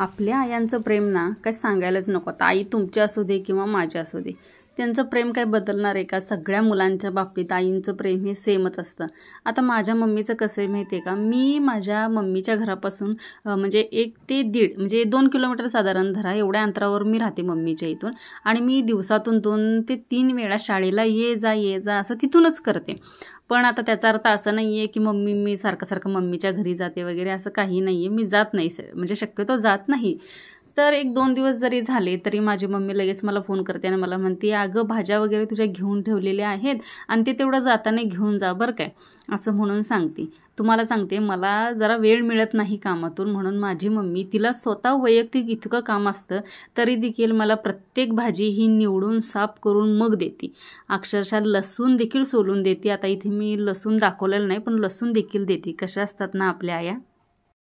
आपल्या आयांचं प्रेम ना काय सांगायलाच नको आता आई तुमची असू दे किंवा माझी असू दे त्यांचं प्रेम काय बदलणार आहे का सगळ्या मुलांच्या बाबतीत आईंचं प्रेम हे सेमच असतं आता माझ्या मम्मीचं कसं आहे माहिती आहे का मी माझ्या मम्मीच्या घरापासून म्हणजे एक ते दीड म्हणजे दोन किलोमीटर साधारण धरा एवढ्या अंतरावर मी राहते मम्मीच्या इथून आणि मी दिवसातून दोन ते तीन वेळा शाळेला ये जा ये जा असं तिथूनच करते पण आता त्याचा अर्थ असं नाही आहे की मम्मी मी सारखं सारखं मम्मीच्या घरी जाते वगैरे असं काही नाही आहे मी जात नाही म्हणजे शक्यतो जात नाही तर एक दोन दिवस जरी झाले तरी माझी मम्मी लगेच मला फोन करते आणि मला म्हणते अगं भाज्या वगैरे तुझ्या घेऊन ठेवलेल्या आहेत आणि ते तेवढं जाताना घेऊन जा बरं काय असं म्हणून सांगते तुम्हाला सांगते मला जरा वेळ मिळत नाही कामातून म्हणून माझी मम्मी तिला स्वतः वैयक्तिक इतकं काम असतं तरी देखील मला प्रत्येक भाजी ही निवडून साफ करून मग देते अक्षरशः लसूण देखील सोलून देते आता इथे मी लसूण दाखवलेलं नाही पण लसूण देखील देते कशा असतात ना आपल्या आया